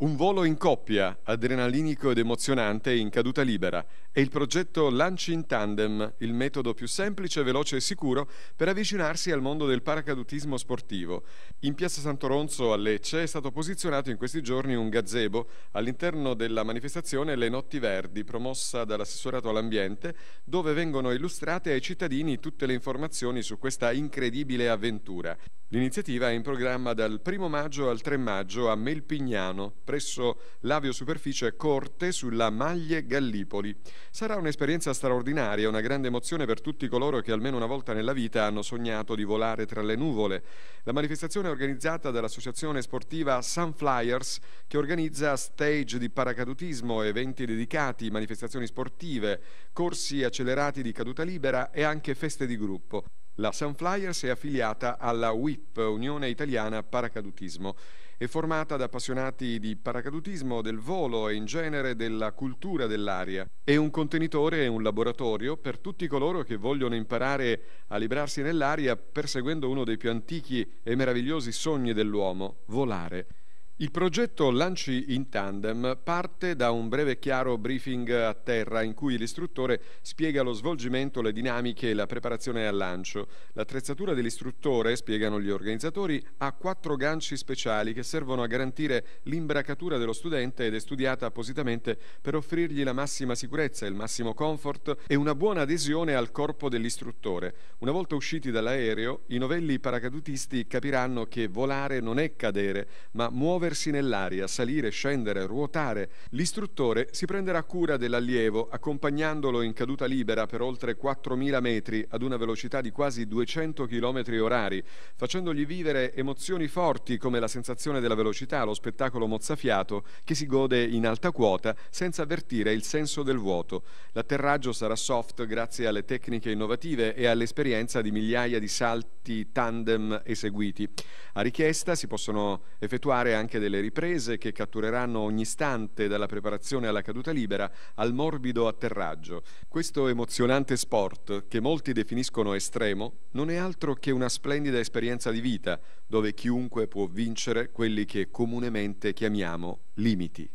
Un volo in coppia, adrenalinico ed emozionante in caduta libera, è il progetto Lanci in Tandem, il metodo più semplice, veloce e sicuro per avvicinarsi al mondo del paracadutismo sportivo. In piazza Santoronzo a Lecce è stato posizionato in questi giorni un gazebo all'interno della manifestazione Le Notti Verdi, promossa dall'assessorato all'ambiente, dove vengono illustrate ai cittadini tutte le informazioni su questa incredibile avventura. L'iniziativa è in programma dal 1 maggio al 3 maggio a Melpignano presso l'avio superficie Corte sulla Maglie Gallipoli. Sarà un'esperienza straordinaria, una grande emozione per tutti coloro che almeno una volta nella vita hanno sognato di volare tra le nuvole. La manifestazione è organizzata dall'associazione sportiva Sunflyers che organizza stage di paracadutismo, eventi dedicati, manifestazioni sportive, corsi accelerati di caduta libera e anche feste di gruppo. La Sunflyers è affiliata alla WIP, Unione Italiana Paracadutismo. È formata da appassionati di paracadutismo, del volo e in genere della cultura dell'aria. È un contenitore e un laboratorio per tutti coloro che vogliono imparare a librarsi nell'aria perseguendo uno dei più antichi e meravigliosi sogni dell'uomo, volare. Il progetto Lanci in Tandem parte da un breve chiaro briefing a terra in cui l'istruttore spiega lo svolgimento, le dinamiche e la preparazione al lancio. L'attrezzatura dell'istruttore, spiegano gli organizzatori, ha quattro ganci speciali che servono a garantire l'imbracatura dello studente ed è studiata appositamente per offrirgli la massima sicurezza, il massimo comfort e una buona adesione al corpo dell'istruttore. Una volta usciti dall'aereo, i novelli paracadutisti capiranno che volare non è cadere, ma muovere muoversi nell'aria, salire, scendere, ruotare. L'istruttore si prenderà cura dell'allievo accompagnandolo in caduta libera per oltre 4.000 metri ad una velocità di quasi 200 km orari, facendogli vivere emozioni forti come la sensazione della velocità, lo spettacolo mozzafiato che si gode in alta quota senza avvertire il senso del vuoto. L'atterraggio sarà soft grazie alle tecniche innovative e all'esperienza di migliaia di salti tandem eseguiti. A richiesta si possono effettuare anche anche delle riprese che cattureranno ogni istante dalla preparazione alla caduta libera al morbido atterraggio. Questo emozionante sport, che molti definiscono estremo, non è altro che una splendida esperienza di vita, dove chiunque può vincere quelli che comunemente chiamiamo limiti.